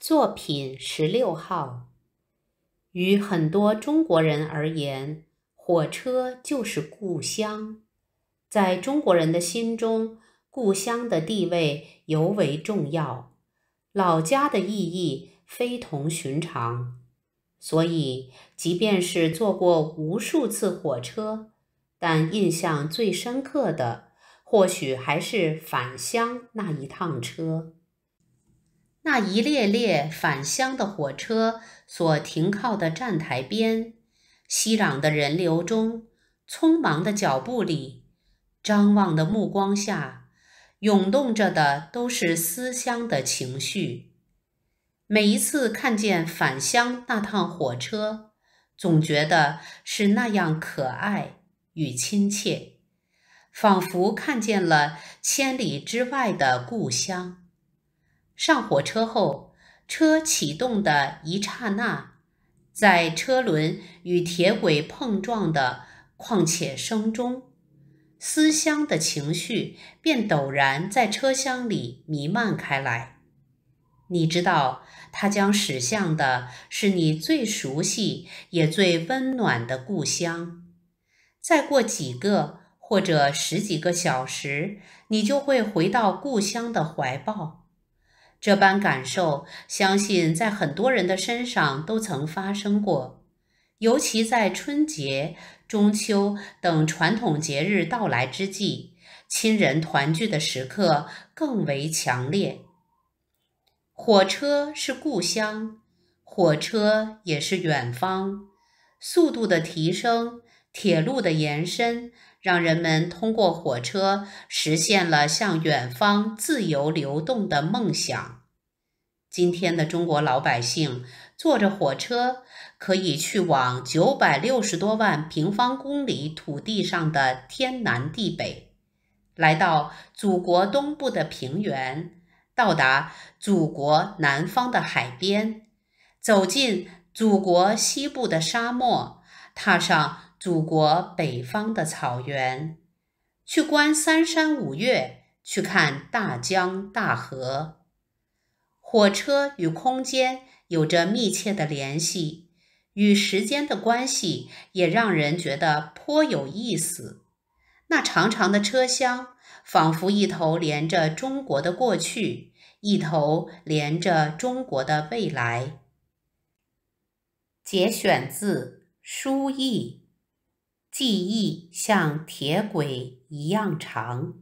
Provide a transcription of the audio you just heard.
作品十六号，与很多中国人而言，火车就是故乡。在中国人的心中，故乡的地位尤为重要，老家的意义非同寻常。所以，即便是坐过无数次火车，但印象最深刻的，或许还是返乡那一趟车。那一列列返乡的火车所停靠的站台边，熙攘的人流中，匆忙的脚步里，张望的目光下，涌动着的都是思乡的情绪。每一次看见返乡那趟火车，总觉得是那样可爱与亲切，仿佛看见了千里之外的故乡。上火车后，车启动的一刹那，在车轮与铁轨碰撞的况且声中，思乡的情绪便陡然在车厢里弥漫开来。你知道，它将驶向的是你最熟悉也最温暖的故乡。再过几个或者十几个小时，你就会回到故乡的怀抱。这般感受，相信在很多人的身上都曾发生过。尤其在春节、中秋等传统节日到来之际，亲人团聚的时刻更为强烈。火车是故乡，火车也是远方。速度的提升。铁路的延伸，让人们通过火车实现了向远方自由流动的梦想。今天的中国老百姓坐着火车，可以去往九百六十多万平方公里土地上的天南地北，来到祖国东部的平原，到达祖国南方的海边，走进祖国西部的沙漠，踏上。祖国北方的草原，去观三山五岳，去看大江大河。火车与空间有着密切的联系，与时间的关系也让人觉得颇有意思。那长长的车厢，仿佛一头连着中国的过去，一头连着中国的未来。节选自《书意》。记忆像铁轨一样长。